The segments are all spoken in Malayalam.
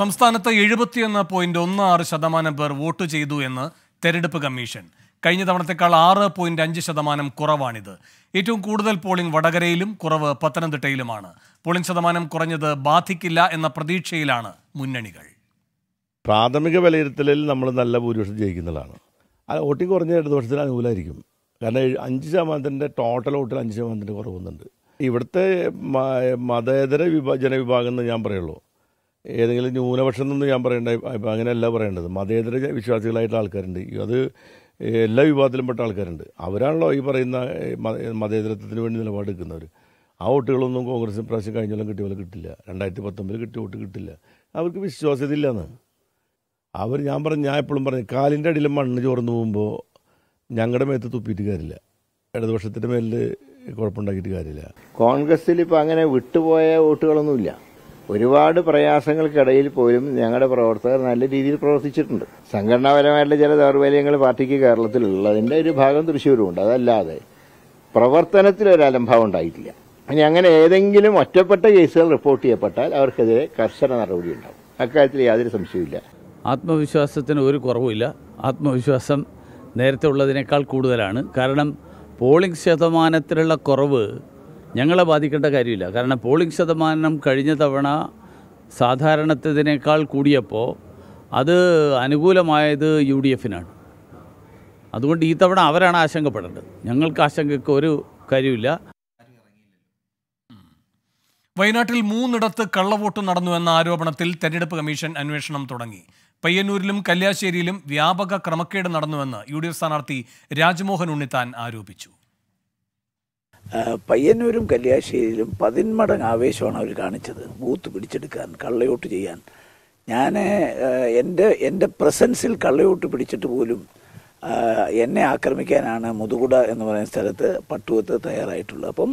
സംസ്ഥാനത്ത് എഴുപത്തിയൊന്ന് പോയിന്റ് ഒന്ന് ആറ് ശതമാനം പേർ വോട്ട് ചെയ്തു എന്ന് തെരഞ്ഞെടുപ്പ് കമ്മീഷൻ കഴിഞ്ഞ തവണത്തേക്കാൾ ആറ് പോയിന്റ് അഞ്ച് ശതമാനം കുറവാണിത് ഏറ്റവും കൂടുതൽ പോളിംഗ് വടകരയിലും കുറവ് പത്തനംതിട്ടയിലുമാണ് പോളിംഗ് ശതമാനം കുറഞ്ഞത് ബാധിക്കില്ല എന്ന പ്രതീക്ഷയിലാണ് മുന്നണികൾ പ്രാഥമിക വിലയിരുത്തലിൽ നമ്മൾ നല്ല ഭൂരിപക്ഷം ജയിക്കുന്നതാണ് അത് വോട്ടിംഗ് കുറഞ്ഞ ഇടതുപക്ഷത്തിന് അനുകൂലമായിരിക്കും കാരണം അഞ്ച് ശതമാനത്തിൻ്റെ ടോട്ടൽ വോട്ടിൽ അഞ്ച് ശതമാനത്തിൻ്റെ കുറവുന്നുണ്ട് ഇവിടുത്തെ മതേതര വിഭാ ജനവിഭാഗം എന്ന് ഞാൻ പറയുള്ളൂ ഏതെങ്കിലും ന്യൂനപക്ഷം എന്നൊന്നും ഞാൻ പറയേണ്ട ഇപ്പം അങ്ങനെയല്ല പറയേണ്ടത് മതേതര വിശ്വാസികളായിട്ടുള്ള ആൾക്കാരുണ്ട് അത് എല്ലാ വിഭാഗത്തിലും പെട്ട ആൾക്കാരുണ്ട് അവരാണല്ലോ ഈ പറയുന്ന മതേതരത്വത്തിന് വേണ്ടി നിലപാടെടുക്കുന്നവർ ആ വോട്ടുകളൊന്നും കോൺഗ്രസ് പ്രാവശ്യം കഴിഞ്ഞാലും കിട്ടിയ പോലെ കിട്ടില്ല രണ്ടായിരത്തി പത്തൊമ്പതിൽ കിട്ടിയ വോട്ട് കിട്ടില്ല അവർക്ക് വിശ്വാസ്യത ഇല്ലെന്ന് അവർ ഞാൻ പറഞ്ഞു ഞാൻ എപ്പോഴും പറഞ്ഞു കാലിൻ്റെ അടിയിൽ മണ്ണ് ചോർന്ന് പോകുമ്പോൾ ഞങ്ങളുടെ മേത്ത് തുപ്പിയിട്ട് കാര്യമില്ല ഇടതുപക്ഷത്തിൻ്റെ മേലിൽ കുഴപ്പമുണ്ടാക്കിയിട്ട് കാര്യമില്ല കോൺഗ്രസ്സിൽ ഇപ്പോൾ അങ്ങനെ വിട്ടുപോയ വോട്ടുകളൊന്നുമില്ല ഒരുപാട് പ്രയാസങ്ങൾക്കിടയിൽ പോലും ഞങ്ങളുടെ പ്രവർത്തകർ നല്ല രീതിയിൽ പ്രവർത്തിച്ചിട്ടുണ്ട് സംഘടനാപരമായിട്ടുള്ള ചില ദൗർബല്യങ്ങൾ പാർട്ടിക്ക് കേരളത്തിലുള്ളതിന്റെ ഒരു ഭാഗം തൃശ്ശൂരുമുണ്ട് അതല്ലാതെ പ്രവർത്തനത്തിൽ ഒരു ഉണ്ടായിട്ടില്ല ഇനി അങ്ങനെ ഏതെങ്കിലും ഒറ്റപ്പെട്ട കേസുകൾ റിപ്പോർട്ട് ചെയ്യപ്പെട്ടാൽ അവർക്കെതിരെ കർശന നടപടി ഉണ്ടാവും അക്കാര്യത്തിൽ യാതൊരു സംശയമില്ല ആത്മവിശ്വാസത്തിന് ഒരു കുറവുമില്ല ആത്മവിശ്വാസം നേരത്തെ ഉള്ളതിനേക്കാൾ കൂടുതലാണ് കാരണം പോളിംഗ് ശതമാനത്തിലുള്ള കുറവ് ഞങ്ങളെ ബാധിക്കേണ്ട കാര്യമില്ല കാരണം പോളിംഗ് ശതമാനം കഴിഞ്ഞ തവണ സാധാരണത്തിനേക്കാൾ കൂടിയപ്പോൾ അത് അനുകൂലമായത് യു ഡി എഫിനാണ് അതുകൊണ്ട് ഈ തവണ അവരാണ് ആശങ്കപ്പെടേണ്ടത് ഞങ്ങൾക്ക് ആശങ്കയ്ക്ക് ഒരു കാര്യമില്ല വയനാട്ടിൽ മൂന്നിടത്ത് കള്ളവോട്ട് നടന്നു എന്ന ആരോപണത്തിൽ തെരഞ്ഞെടുപ്പ് കമ്മീഷൻ അന്വേഷണം തുടങ്ങി പയ്യന്നൂരിലും കല്യാശ്ശേരിയിലും വ്യാപക ക്രമക്കേട് നടന്നുവെന്ന് യു ഡി എഫ് സ്ഥാനാർത്ഥി രാജ്മോഹൻ ഉണ്ണിത്താൻ ആരോപിച്ചു പയ്യന്നൂരും കല്യാശ്ശേരിയിലും പതിന്മടങ്ങ് ആവേശമാണ് അവർ കാണിച്ചത് ബൂത്ത് പിടിച്ചെടുക്കാൻ കള്ളയോട്ട് ചെയ്യാൻ ഞാൻ എൻ്റെ എൻ്റെ പ്രസൻസിൽ കള്ളയോട്ട് പിടിച്ചിട്ട് പോലും എന്നെ ആക്രമിക്കാനാണ് മുതുകുട എന്ന് പറയുന്ന സ്ഥലത്ത് പട്ടുവത്ത് തയ്യാറായിട്ടുള്ളത് അപ്പം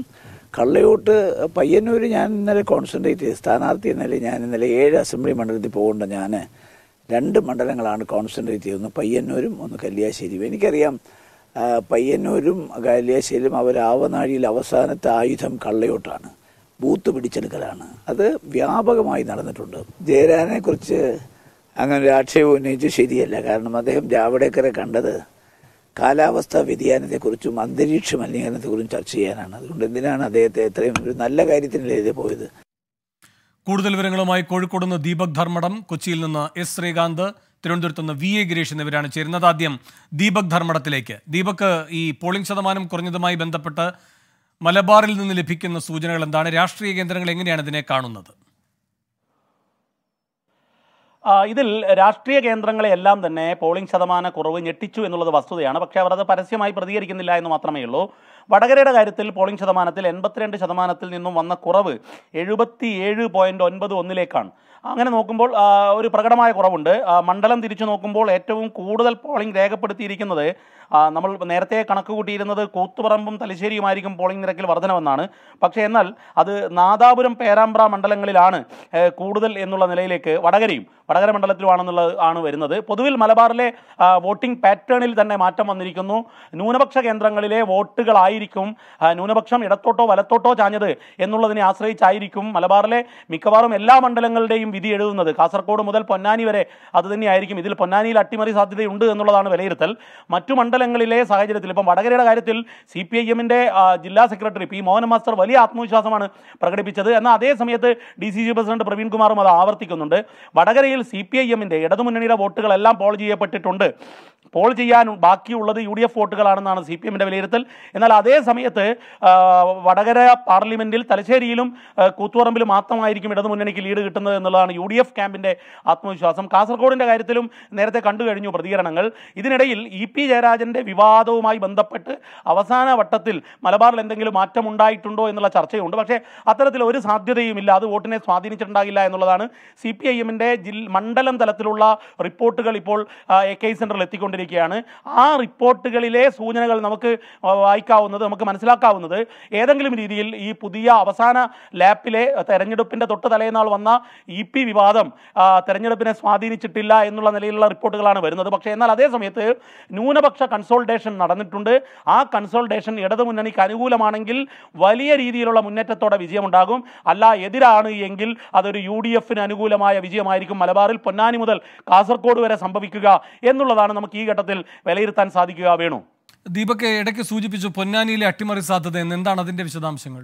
കള്ളയോട്ട് പയ്യന്നൂർ ഞാൻ ഇന്നലെ കോൺസെൻട്രേറ്റ് ചെയ്ത് സ്ഥാനാർത്ഥി എന്നാൽ ഞാൻ ഇന്നലെ ഏഴ് അസംബ്ലി മണ്ഡലത്തിൽ പോകേണ്ട ഞാൻ രണ്ട് മണ്ഡലങ്ങളാണ് കോൺസെൻട്രേറ്റ് ചെയ്യുന്നത് പയ്യന്നൂരും ഒന്ന് കല്യാശ്ശേരിയും എനിക്കറിയാം പയ്യന്നൂരും കാലിയാശ്ശേരിലും അവരാവനാഴിയിൽ അവസാനത്തെ ആയുധം കള്ളയോട്ടാണ് ബൂത്ത് പിടിച്ചെടുക്കലാണ് അത് വ്യാപകമായി നടന്നിട്ടുണ്ട് ജയരാനെ കുറിച്ച് അങ്ങനെ ഒരു ആക്ഷേപം ഉന്നയിച്ച് ശരിയല്ല കാരണം അദ്ദേഹം ജാവടേക്കറെ കണ്ടത് കാലാവസ്ഥാ വ്യതിയാനത്തെക്കുറിച്ചും അന്തരീക്ഷ മലിനീകരണത്തെക്കുറിച്ചും ചർച്ച ചെയ്യാനാണ് അതുകൊണ്ട് എന്തിനാണ് അദ്ദേഹത്തെ ഇത്രയും ഒരു നല്ല കാര്യത്തിന് എഴുതി പോയത് കൂടുതൽ വിവരങ്ങളുമായി കോഴിക്കോട് നിന്ന് ദീപക് ധർമ്മടം കൊച്ചിയിൽ നിന്ന് എസ് ശ്രീകാന്ത് തിരുവനന്തപുരത്ത് നിന്ന് വി എ ഗിരീഷ് എന്നിവരാണ് ചേരുന്നത് ആദ്യം ദീപക് ധർമ്മടത്തിലേക്ക് ദീപക് ഈ പോളിംഗ് ശതമാനം കുറഞ്ഞതുമായി ബന്ധപ്പെട്ട് മലബാറിൽ നിന്ന് ലഭിക്കുന്ന സൂചനകൾ എന്താണ് രാഷ്ട്രീയ കേന്ദ്രങ്ങൾ എങ്ങനെയാണ് ഇതിനെ കാണുന്നത് ഇതിൽ രാഷ്ട്രീയ കേന്ദ്രങ്ങളെ എല്ലാം തന്നെ പോളിംഗ് ശതമാന കുറവ് ഞെട്ടിച്ചു എന്നുള്ളത് വസ്തുതയാണ് പക്ഷേ അവർ അത് പരസ്യമായി പ്രതികരിക്കുന്നില്ല എന്ന് മാത്രമേ ഉള്ളൂ വടകരയുടെ കാര്യത്തിൽ പോളിംഗ് ശതമാനത്തിൽ എൺപത്തിരണ്ട് ശതമാനത്തിൽ നിന്നും വന്ന കുറവ് എഴുപത്തിയേഴ് പോയിൻറ്റ് ഒൻപത് ഒന്നിലേക്കാണ് അങ്ങനെ നോക്കുമ്പോൾ ഒരു പ്രകടമായ കുറവുണ്ട് മണ്ഡലം തിരിച്ചു നോക്കുമ്പോൾ ഏറ്റവും കൂടുതൽ പോളിംഗ് രേഖപ്പെടുത്തിയിരിക്കുന്നത് നമ്മൾ നേരത്തെ കണക്ക് കൂട്ടിയിരുന്നത് കൂത്തുപറമ്പും തലശ്ശേരിയുമായിരിക്കും പോളിംഗ് നിരക്കിൽ വർധനവെന്നാണ് പക്ഷേ എന്നാൽ അത് നാദാപുരം പേരാമ്പ്ര മണ്ഡലങ്ങളിലാണ് കൂടുതൽ എന്നുള്ള നിലയിലേക്ക് വടകരയും വടകര മണ്ഡലത്തിലുമാണെന്നുള്ള ആണ് വരുന്നത് പൊതുവിൽ മലബാറിലെ വോട്ടിംഗ് പാറ്റേണിൽ തന്നെ മാറ്റം വന്നിരിക്കുന്നു ന്യൂനപക്ഷ കേന്ദ്രങ്ങളിലെ വോട്ടുകളായിരിക്കും ന്യൂനപക്ഷം ഇടത്തോട്ടോ വലത്തോട്ടോ ചാഞ്ഞത് എന്നുള്ളതിനെ ആശ്രയിച്ചായിരിക്കും മലബാറിലെ മിക്കവാറും എല്ലാ മണ്ഡലങ്ങളുടെയും വിധി എഴുതുന്നത് കാസർഗോഡ് മുതൽ പൊന്നാനി വരെ അത് തന്നെയായിരിക്കും ഇതിൽ പൊന്നാനിയിൽ അട്ടിമറി സാധ്യതയുണ്ട് എന്നുള്ളതാണ് വിലയിരുത്തൽ മറ്റു മണ്ഡല മണ്ഡലങ്ങളിലെ സാഹചര്യത്തിൽ ഇപ്പം വടകരയുടെ കാര്യത്തിൽ സി പി ഐ എമ്മിൻ്റെ ജില്ലാ സെക്രട്ടറി പി മോഹൻ മാസ്റ്റർ വലിയ ആത്മവിശ്വാസമാണ് പ്രകടിപ്പിച്ചത് എന്നാൽ അതേ സമയത്ത് ഡി സി സി പ്രസിഡന്റ് പ്രവീൺകുമാറും അത് ആവർത്തിക്കുന്നുണ്ട് വടകരയിൽ സി പി ഐ എമ്മിൻ്റെ ഇടതുമുന്നണിയുടെ വോട്ടുകളെല്ലാം പോൾ ചെയ്യപ്പെട്ടിട്ടുണ്ട് പോൾ ചെയ്യാൻ ബാക്കിയുള്ളത് യു ഡി എഫ് വോട്ടുകളാണെന്നാണ് സി പി എമ്മിൻ്റെ വിലയിരുത്തൽ എന്നാൽ അതേ സമയത്ത് വടകര പാർലമെൻറ്റിൽ തലശ്ശേരിയിലും കൂത്തുപറമ്പിൽ മാത്രമായിരിക്കും ഇടതുമുന്നണിക്ക് ലീഡ് കിട്ടുന്നത് എന്നുള്ളതാണ് യു ഡി എഫ് ക്യാമ്പിൻ്റെ ആത്മവിശ്വാസം കാസർഗോഡിൻ്റെ കാര്യത്തിലും നേരത്തെ കണ്ടു കഴിഞ്ഞു പ്രതികരണങ്ങൾ ഇതിനിടയിൽ ഇ പി ജയരാജൻ്റെ വിവാദവുമായി ബന്ധപ്പെട്ട് അവസാന വട്ടത്തിൽ മലബാറിൽ എന്തെങ്കിലും മാറ്റം ഉണ്ടായിട്ടുണ്ടോ എന്നുള്ള ചർച്ചയുണ്ട് പക്ഷേ അത്തരത്തിൽ ഒരു സാധ്യതയുമില്ല അത് വോട്ടിനെ സ്വാധീനിച്ചിട്ടുണ്ടാകില്ല എന്നുള്ളതാണ് സി പി ഐ എമ്മിൻ്റെ മണ്ഡലം തലത്തിലുള്ള റിപ്പോർട്ടുകൾ ഇപ്പോൾ എ കെ സെൻറ്ററിൽ എത്തിക്കൊണ്ടിരിക്കുന്നത് റിപ്പോർട്ടിലേക്കാണ് ആ റിപ്പോർട്ടുകളിലെ സൂചനകൾ നമുക്ക് വായിക്കാവുന്നത് നമുക്ക് മനസ്സിലാക്കാവുന്നത് ഏതെങ്കിലും രീതിയിൽ ഈ പുതിയ അവസാന ലാപ്പിലെ തെരഞ്ഞെടുപ്പിൻ്റെ തൊട്ട് തലേന്നാൾ വന്ന ഇ പി വിവാദം തെരഞ്ഞെടുപ്പിനെ സ്വാധീനിച്ചിട്ടില്ല എന്നുള്ള നിലയിലുള്ള റിപ്പോർട്ടുകളാണ് വരുന്നത് പക്ഷേ എന്നാൽ അതേ സമയത്ത് ന്യൂനപക്ഷ കൺസോൾട്ടേഷൻ നടന്നിട്ടുണ്ട് ആ കൺസോൾട്ടേഷൻ ഇടതു മുന്നണിക്ക് അനുകൂലമാണെങ്കിൽ വലിയ രീതിയിലുള്ള മുന്നേറ്റത്തോടെ വിജയമുണ്ടാകും അല്ല എതിരാണ് എങ്കിൽ അതൊരു യു ഡി എഫിന് അനുകൂലമായ വിജയമായിരിക്കും മലബാറിൽ പൊന്നാനി മുതൽ കാസർഗോഡ് വരെ സംഭവിക്കുക എന്നുള്ളതാണ് നമുക്ക് ഈ ഘട്ടത്തിൽ വിലയിരുത്താൻ സാധിക്കുക വേണു ദീപക് ഇടയ്ക്ക് സൂചിപ്പിച്ചു പൊന്നാനിയിലെ അട്ടിമറി സാധ്യത എന്താണ് അതിന്റെ വിശദാംശങ്ങൾ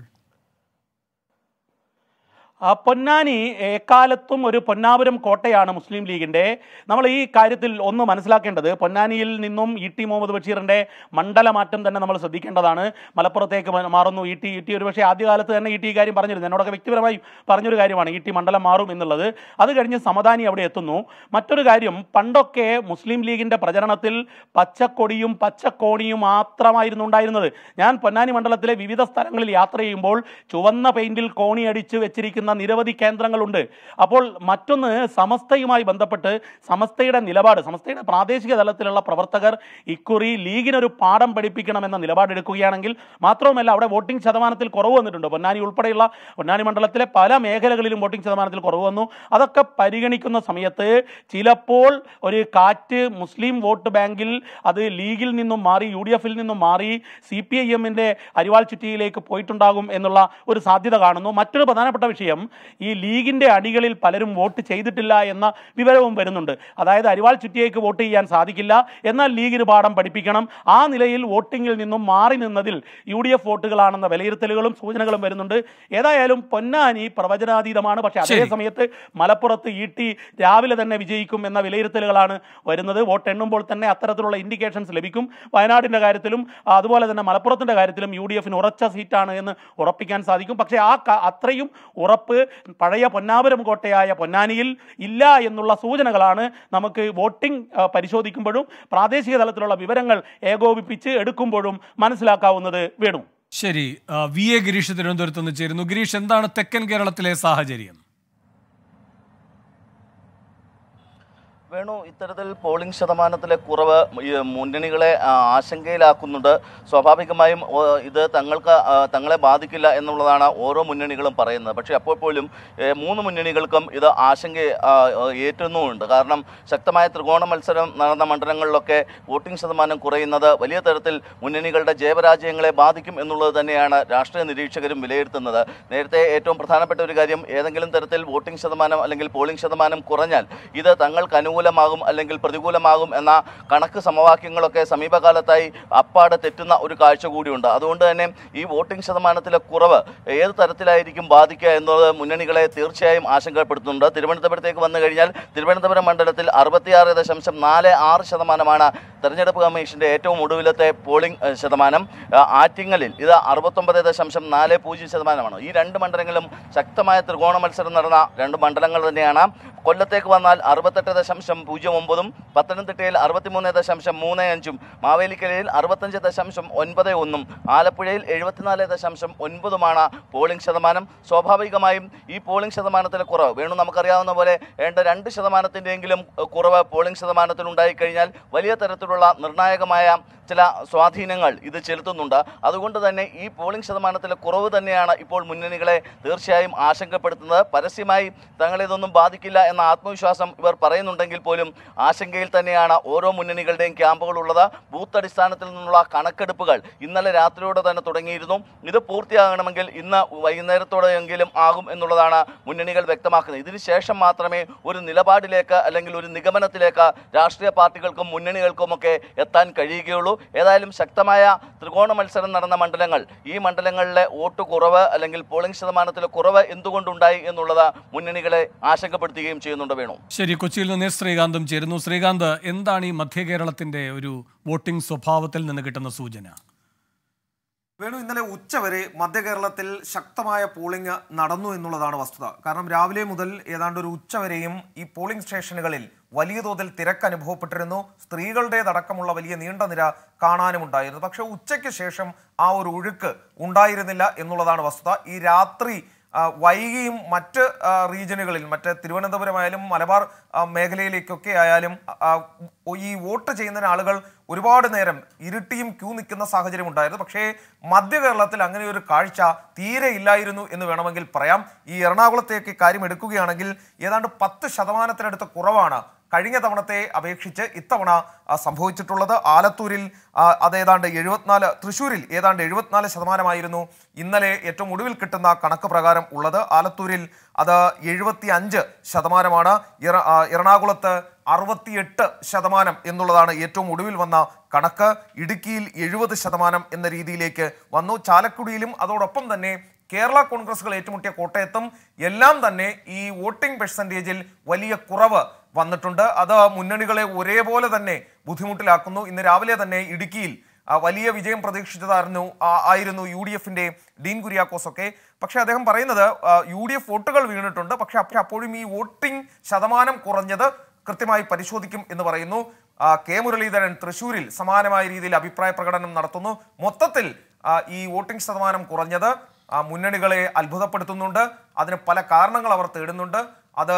പൊന്നാനി എക്കാലത്തും ഒരു പൊന്നാപുരം കോട്ടയാണ് മുസ്ലിം ലീഗിൻ്റെ നമ്മൾ ഈ കാര്യത്തിൽ ഒന്ന് മനസ്സിലാക്കേണ്ടത് പൊന്നാനിയിൽ നിന്നും ഇ ടി മുഹമ്മദ് ബഷീറിൻ്റെ മണ്ഡലമാറ്റം തന്നെ നമ്മൾ ശ്രദ്ധിക്കേണ്ടതാണ് മലപ്പുറത്തേക്ക് മാറുന്നു ഇ ടി ഇ ടി പക്ഷേ ആദ്യകാലത്ത് തന്നെ ഇ ടി കാര്യം പറഞ്ഞിരുന്നു എന്നോടൊക്കെ വ്യക്തിപരമായി പറഞ്ഞൊരു കാര്യമാണ് ഇ ടി മണ്ഡലം മാറും എന്നുള്ളത് അത് കഴിഞ്ഞ് സമദാനി അവിടെ എത്തുന്നു മറ്റൊരു കാര്യം പണ്ടൊക്കെ മുസ്ലിം ലീഗിൻ്റെ പ്രചരണത്തിൽ പച്ചക്കൊടിയും പച്ചക്കോണിയും മാത്രമായിരുന്നു ഉണ്ടായിരുന്നത് ഞാൻ പൊന്നാനി മണ്ഡലത്തിലെ വിവിധ സ്ഥലങ്ങളിൽ യാത്ര ചെയ്യുമ്പോൾ ചുവന്ന പെയിൻറ്റിൽ അടിച്ച് വെച്ചിരിക്കുന്ന പറയുന്ന നിരവധി കേന്ദ്രങ്ങളുണ്ട് അപ്പോൾ മറ്റൊന്ന് സമസ്തയുമായി ബന്ധപ്പെട്ട് സമസ്തയുടെ നിലപാട് സമസ്തയുടെ പ്രാദേശിക തലത്തിലുള്ള പ്രവർത്തകർ ഇക്കുറി ലീഗിനൊരു പാഠം പഠിപ്പിക്കണമെന്ന നിലപാടെടുക്കുകയാണെങ്കിൽ മാത്രവുമല്ല അവിടെ വോട്ടിംഗ് ശതമാനത്തിൽ കുറവ് വന്നിട്ടുണ്ട് പൊന്നാനി ഉൾപ്പെടെയുള്ള പൊന്നാനി മണ്ഡലത്തിലെ പല മേഖലകളിലും വോട്ടിംഗ് ശതമാനത്തിൽ കുറവ് വന്നു അതൊക്കെ പരിഗണിക്കുന്ന സമയത്ത് ചിലപ്പോൾ ഒരു കാറ്റ് മുസ്ലിം വോട്ട് ബാങ്കിൽ അത് ലീഗിൽ നിന്നും മാറി യു ഡി എഫിൽ നിന്നും മാറി സി പി ഐ എമ്മിൻ്റെ അരിവാൾ ചുറ്റിയിലേക്ക് പോയിട്ടുണ്ടാകും എന്നുള്ള ഒരു സാധ്യത കാണുന്നു മറ്റൊരു പ്രധാനപ്പെട്ട വിഷയം ഇക്കാര്യം ഈ ലീഗിൻ്റെ അടികളിൽ പലരും വോട്ട് ചെയ്തിട്ടില്ല എന്ന വിവരവും വരുന്നുണ്ട് അതായത് അരിവാൾ ചുറ്റിയേക്ക് വോട്ട് ചെയ്യാൻ സാധിക്കില്ല എന്നാൽ ലീഗിന് പാഠം പഠിപ്പിക്കണം ആ നിലയിൽ വോട്ടിങ്ങിൽ നിന്നും മാറി നിന്നതിൽ യു ഡി എഫ് വോട്ടുകളാണെന്ന വിലയിരുത്തലുകളും സൂചനകളും വരുന്നുണ്ട് ഏതായാലും പൊന്നാനി പ്രവചനാതീതമാണ് പക്ഷേ അതേ സമയത്ത് മലപ്പുറത്ത് ഇ ടി രാവിലെ തന്നെ വിജയിക്കും എന്ന വിലയിരുത്തലുകളാണ് വരുന്നത് വോട്ട് എണ്ണുമ്പോൾ തന്നെ അത്തരത്തിലുള്ള ഇൻഡിക്കേഷൻസ് ലഭിക്കും വയനാടിൻ്റെ കാര്യത്തിലും അതുപോലെ തന്നെ മലപ്പുറത്തിൻ്റെ കാര്യത്തിലും യു ഡി എഫിന് ഉറച്ച സീറ്റാണ് എന്ന് ഉറപ്പിക്കാൻ സാധിക്കും പക്ഷേ ആ അത്രയും ഉറപ്പ് ഉറപ്പ് പഴയ പൊന്നാപുരം കോട്ടയായ പൊന്നാനിയിൽ ഇല്ല എന്നുള്ള സൂചനകളാണ് നമുക്ക് വോട്ടിംഗ് പരിശോധിക്കുമ്പോഴും പ്രാദേശിക തലത്തിലുള്ള വിവരങ്ങൾ ഏകോപിപ്പിച്ച് എടുക്കുമ്പോഴും മനസ്സിലാക്കാവുന്നത് വേണു ശരി വി എ ഗിരീഷ് തിരുവനന്തപുരത്ത് നിന്ന് ചേരുന്നു ഗിരീഷ് എന്താണ് തെക്കൻ കേരളത്തിലെ സാഹചര്യം വേണു ഇത്തരത്തിൽ പോളിംഗ് ശതമാനത്തിലെ കുറവ് മുന്നണികളെ ആശങ്കയിലാക്കുന്നുണ്ട് സ്വാഭാവികമായും ഇത് തങ്ങൾക്ക് തങ്ങളെ ബാധിക്കില്ല എന്നുള്ളതാണ് ഓരോ മുന്നണികളും പറയുന്നത് പക്ഷേ അപ്പോൾ പോലും മൂന്ന് മുന്നണികൾക്കും ഇത് ആശങ്ക ഏറ്റുന്നുമുണ്ട് കാരണം ശക്തമായ ത്രികോണ മത്സരം നടന്ന മണ്ഡലങ്ങളിലൊക്കെ വോട്ടിംഗ് ശതമാനം കുറയുന്നത് വലിയ തരത്തിൽ മുന്നണികളുടെ ജയപരാജയങ്ങളെ ബാധിക്കും എന്നുള്ളത് തന്നെയാണ് രാഷ്ട്രീയ നിരീക്ഷകരും വിലയിരുത്തുന്നത് നേരത്തെ ഏറ്റവും പ്രധാനപ്പെട്ട ഒരു കാര്യം ഏതെങ്കിലും തരത്തിൽ വോട്ടിംഗ് ശതമാനം അല്ലെങ്കിൽ പോളിംഗ് ശതമാനം കുറഞ്ഞാൽ ഇത് തങ്ങൾക്ക് അനുകൂല അനുകൂലമാകും അല്ലെങ്കിൽ പ്രതികൂലമാകും എന്ന കണക്ക് സമവാക്യങ്ങളൊക്കെ സമീപകാലത്തായി അപ്പാടെ തെറ്റുന്ന ഒരു കാഴ്ച കൂടിയുണ്ട് അതുകൊണ്ട് തന്നെ ഈ വോട്ടിംഗ് ശതമാനത്തിലെ കുറവ് ഏത് തരത്തിലായിരിക്കും ബാധിക്കുക എന്നുള്ളത് മുന്നണികളെ തീർച്ചയായും ആശങ്കപ്പെടുത്തുന്നുണ്ട് തിരുവനന്തപുരത്തേക്ക് വന്നു കഴിഞ്ഞാൽ തിരുവനന്തപുരം മണ്ഡലത്തിൽ അറുപത്തിയാറ് ദശാംശം നാല് ആറ് ശതമാനമാണ് തെരഞ്ഞെടുപ്പ് കമ്മീഷൻ്റെ ഏറ്റവും ഒടുവിലത്തെ പോളിംഗ് ശതമാനം ആറ്റിങ്ങലിൽ ഇത് അറുപത്തൊമ്പത് ദശാംശം നാല് പൂജ്യം ശതമാനമാണ് ഈ രണ്ട് മണ്ഡലങ്ങളും ശക്തമായ ത്രികോണ മത്സരം നടന്ന രണ്ട് മണ്ഡലങ്ങൾ തന്നെയാണ് കൊല്ലത്തേക്ക് വന്നാൽ അറുപത്തെട്ട് ദശാംശം പൂജ്യം ഒമ്പതും പത്തനംതിട്ടയിൽ അറുപത്തിമൂന്ന് ദശാംശം മൂന്ന് അഞ്ചും മാവേലിക്കരയിൽ അറുപത്തഞ്ച് ദശാംശം ഒൻപത് ഒന്നും ആലപ്പുഴയിൽ എഴുപത്തിനാല് ദശാംശം ഒൻപതുമാണ് പോളിംഗ് ശതമാനം സ്വാഭാവികമായും ഈ പോളിംഗ് ശതമാനത്തിൽ കുറവ് വേണു നമുക്കറിയാവുന്ന പോലെ വേണ്ട രണ്ട് ശതമാനത്തിൻ്റെയെങ്കിലും കുറവ് പോളിംഗ് ശതമാനത്തിൽ ഉണ്ടായിക്കഴിഞ്ഞാൽ വലിയ തരത്തിലുള്ള പോലുള്ള നിർണായകമായ ചില സ്വാധീനങ്ങൾ ഇത് ചെലുത്തുന്നുണ്ട് അതുകൊണ്ട് തന്നെ ഈ പോളിംഗ് ശതമാനത്തിലെ കുറവ് തന്നെയാണ് ഇപ്പോൾ മുന്നണികളെ തീർച്ചയായും ആശങ്കപ്പെടുത്തുന്നത് പരസ്യമായി ഇതൊന്നും ബാധിക്കില്ല എന്ന ആത്മവിശ്വാസം ഇവർ പറയുന്നുണ്ടെങ്കിൽ പോലും ആശങ്കയിൽ തന്നെയാണ് ഓരോ മുന്നണികളുടെയും ക്യാമ്പുകൾ ഉള്ളത് ബൂത്ത് അടിസ്ഥാനത്തിൽ നിന്നുള്ള കണക്കെടുപ്പുകൾ ഇന്നലെ രാത്രിയോടെ തന്നെ തുടങ്ങിയിരുന്നു ഇത് പൂർത്തിയാകണമെങ്കിൽ ഇന്ന് വൈകുന്നേരത്തോടെയെങ്കിലും ആകും എന്നുള്ളതാണ് മുന്നണികൾ വ്യക്തമാക്കുന്നത് ഇതിനുശേഷം മാത്രമേ ഒരു നിലപാടിലേക്ക് അല്ലെങ്കിൽ ഒരു നിഗമനത്തിലേക്ക് രാഷ്ട്രീയ പാർട്ടികൾക്കും മുന്നണികൾക്കും ഒക്കെ എത്താൻ കഴിയുകയുള്ളൂ ഏതായാലും ശക്തമായ ത്രികോണ മത്സരം നടന്ന മണ്ഡലങ്ങൾ ഈ മണ്ഡലങ്ങളിലെ വോട്ട് കുറവ് അല്ലെങ്കിൽ പോളിംഗ് ശതമാനത്തിലെ കുറവ് എന്തുകൊണ്ടുണ്ടായി എന്നുള്ളത് മുന്നണികളെ ആശങ്കപ്പെടുത്തുകയും ചെയ്യുന്നുണ്ട് വേണു ശരി കൊച്ചിയിൽ നിന്ന് ശ്രീകാന്തും ചേരുന്നു ശ്രീകാന്ത് എന്താണ് ഈ മധ്യ കേരളത്തിന്റെ ഒരു വോട്ടിംഗ് സ്വഭാവത്തിൽ നിന്ന് കിട്ടുന്ന സൂചന വേണു ഇന്നലെ ഉച്ചവരെ മധ്യകേരളത്തിൽ ശക്തമായ പോളിംഗ് നടന്നു എന്നുള്ളതാണ് വസ്തുത കാരണം രാവിലെ മുതൽ ഏതാണ്ട് ഒരു ഉച്ചവരെയും ഈ പോളിംഗ് സ്റ്റേഷനുകളിൽ വലിയ തോതിൽ തിരക്ക് അനുഭവപ്പെട്ടിരുന്നു സ്ത്രീകളുടേതടക്കമുള്ള വലിയ നീണ്ട നിര കാണാനും ഉണ്ടായിരുന്നു പക്ഷേ ഉച്ചയ്ക്ക് ശേഷം ആ ഒരു ഒഴുക്ക് ഉണ്ടായിരുന്നില്ല എന്നുള്ളതാണ് വസ്തുത ഈ രാത്രി വൈകിയും മറ്റ് റീജിയനുകളിൽ മറ്റ് തിരുവനന്തപുരമായാലും മലബാർ മേഖലയിലേക്കൊക്കെ ആയാലും ഈ വോട്ട് ചെയ്യുന്ന ആളുകൾ ഒരുപാട് നേരം ഇരുട്ടിയും ക്യൂ നിൽക്കുന്ന സാഹചര്യം ഉണ്ടായിരുന്നു പക്ഷേ മധ്യ കേരളത്തിൽ അങ്ങനെ ഒരു കാഴ്ച തീരെ ഇല്ലായിരുന്നു എന്ന് വേണമെങ്കിൽ പറയാം ഈ എറണാകുളത്തേക്ക് കാര്യം എടുക്കുകയാണെങ്കിൽ ഏതാണ്ട് പത്ത് ശതമാനത്തിനടുത്ത് കുറവാണ് കഴിഞ്ഞ തവണത്തെ അപേക്ഷിച്ച് ഇത്തവണ സംഭവിച്ചിട്ടുള്ളത് ആലത്തൂരിൽ അതേതാണ്ട് എഴുപത്തിനാല് തൃശ്ശൂരിൽ ഏതാണ്ട് എഴുപത്തിനാല് ശതമാനമായിരുന്നു ഇന്നലെ ഏറ്റവും ഒടുവിൽ കിട്ടുന്ന കണക്ക് പ്രകാരം ഉള്ളത് ആലത്തൂരിൽ അത് എഴുപത്തി അഞ്ച് ശതമാനമാണ് എറണാകുളത്ത് അറുപത്തിയെട്ട് ശതമാനം എന്നുള്ളതാണ് ഏറ്റവും ഒടുവിൽ വന്ന കണക്ക് ഇടുക്കിയിൽ എഴുപത് ശതമാനം എന്ന രീതിയിലേക്ക് വന്നു ചാലക്കുടിയിലും അതോടൊപ്പം തന്നെ കേരള കോൺഗ്രസുകൾ ഏറ്റുമുട്ടിയ കോട്ടയത്തും എല്ലാം തന്നെ ഈ വോട്ടിംഗ് പെർസെൻറ്റേജിൽ വലിയ കുറവ് വന്നിട്ടുണ്ട് അത് മുന്നണികളെ ഒരേപോലെ തന്നെ ബുദ്ധിമുട്ടിലാക്കുന്നു ഇന്ന് രാവിലെ തന്നെ ഇടുക്കിയിൽ വലിയ വിജയം പ്രതീക്ഷിച്ചതായിരുന്നു ആയിരുന്നു യു ഡി എഫിൻ്റെ ഡീൻ കുര്യാക്കോസൊക്കെ ഒക്കെ പക്ഷേ അദ്ദേഹം പറയുന്നത് യു ഡി എഫ് വോട്ടുകൾ വീണിട്ടുണ്ട് പക്ഷേ അപ്പോഴും ഈ വോട്ടിംഗ് ശതമാനം കുറഞ്ഞത് കൃത്യമായി പരിശോധിക്കും എന്ന് പറയുന്നു കെ മുരളീധരൻ തൃശൂരിൽ സമാനമായ രീതിയിൽ അഭിപ്രായ പ്രകടനം നടത്തുന്നു മൊത്തത്തിൽ ഈ വോട്ടിംഗ് ശതമാനം കുറഞ്ഞത് ആ മുന്നണികളെ അത്ഭുതപ്പെടുത്തുന്നുണ്ട് അതിന് പല കാരണങ്ങൾ അവർ തേടുന്നുണ്ട് അത്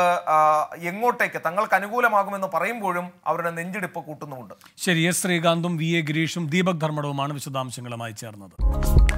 എങ്ങോട്ടേക്ക് തങ്ങൾക്ക് അനുകൂലമാകുമെന്ന് പറയുമ്പോഴും അവരുടെ നെഞ്ചിടിപ്പ് കൂട്ടുന്നുമുണ്ട് ശരി എസ് ശ്രീകാന്തും വി എ ഗിരീഷും ദീപക് ധർമ്മടവുമാണ് വിശദാംശങ്ങളുമായി ചേർന്നത്